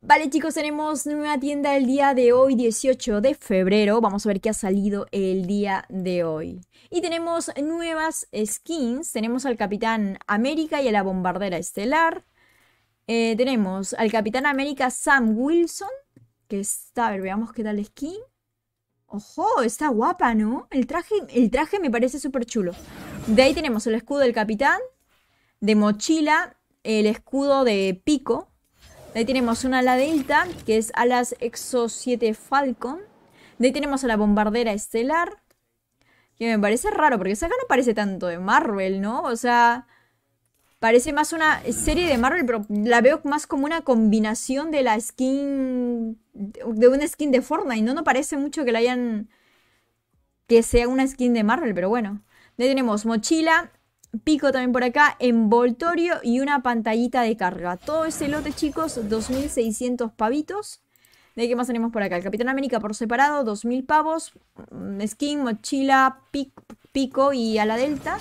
Vale chicos, tenemos nueva tienda el día de hoy, 18 de febrero. Vamos a ver qué ha salido el día de hoy. Y tenemos nuevas skins. Tenemos al Capitán América y a la Bombardera Estelar. Eh, tenemos al Capitán América Sam Wilson, que está, a ver, veamos qué tal skin. Ojo, está guapa, ¿no? El traje, el traje me parece súper chulo. De ahí tenemos el escudo del Capitán, de mochila, el escudo de pico, de ahí tenemos una la delta, que es alas Exo 7 Falcon. De ahí tenemos a la bombardera estelar. Que me parece raro, porque esa acá no parece tanto de Marvel, ¿no? O sea, parece más una serie de Marvel, pero la veo más como una combinación de la skin. de una skin de Fortnite, ¿no? No parece mucho que la hayan. que sea una skin de Marvel, pero bueno. De ahí tenemos mochila, Pico también por acá, envoltorio y una pantallita de carga. Todo ese lote, chicos, 2.600 pavitos. ¿De qué más tenemos por acá? El Capitán América por separado, 2.000 pavos. Mm, skin, mochila, pico y a la delta,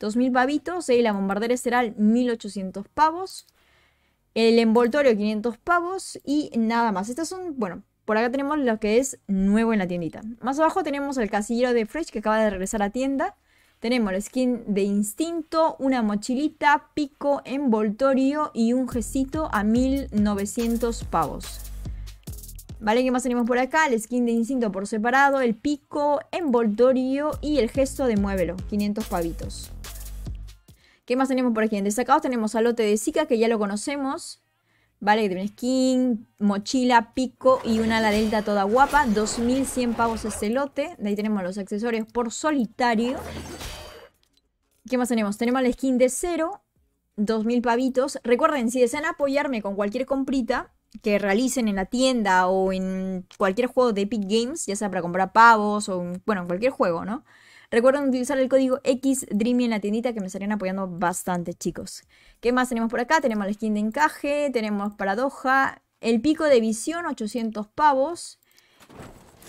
2.000 pavitos. Y eh, la bombardera esteral, 1.800 pavos. El envoltorio, 500 pavos. Y nada más. Estas son, bueno, por acá tenemos lo que es nuevo en la tiendita. Más abajo tenemos el casillero de Fresh que acaba de regresar a tienda. Tenemos la skin de instinto, una mochilita, pico, envoltorio y un gestito a 1900 pavos. ¿Vale? ¿Qué más tenemos por acá? El skin de instinto por separado, el pico, envoltorio y el gesto de muévelo, 500 pavitos. ¿Qué más tenemos por aquí? En destacados tenemos al lote de Zika, que ya lo conocemos. ¿Vale? Que tiene skin, mochila, pico y una ala delta toda guapa. 2100 pavos este lote. De ahí tenemos los accesorios por solitario. ¿Qué más tenemos? Tenemos la skin de cero, 2.000 pavitos. Recuerden, si desean apoyarme con cualquier comprita que realicen en la tienda o en cualquier juego de Epic Games, ya sea para comprar pavos o, bueno, cualquier juego, ¿no? Recuerden utilizar el código XDreamy en la tiendita que me estarían apoyando bastante, chicos. ¿Qué más tenemos por acá? Tenemos la skin de encaje, tenemos paradoja, el pico de visión, 800 pavos.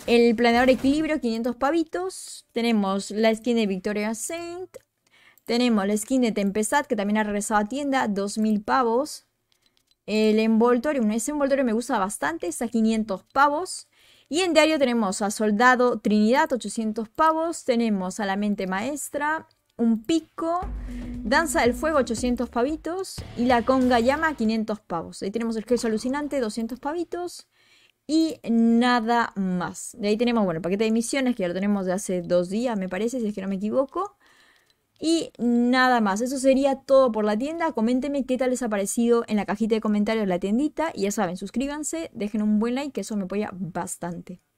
El planeador equilibrio, 500 pavitos. Tenemos la skin de Victoria Saint, tenemos la skin de Tempestad, que también ha regresado a tienda, 2000 pavos. El envoltorio, ese envoltorio me gusta bastante, está a 500 pavos. Y en diario tenemos a Soldado Trinidad, 800 pavos. Tenemos a La Mente Maestra, un pico. Danza del Fuego, 800 pavitos. Y la Conga Llama, 500 pavos. Ahí tenemos el queso alucinante, 200 pavitos. Y nada más. De ahí tenemos, bueno, el paquete de misiones, que ya lo tenemos de hace dos días, me parece, si es que no me equivoco. Y nada más, eso sería todo por la tienda. Coméntenme qué tal les ha parecido en la cajita de comentarios la tiendita. Y ya saben, suscríbanse, dejen un buen like, que eso me apoya bastante.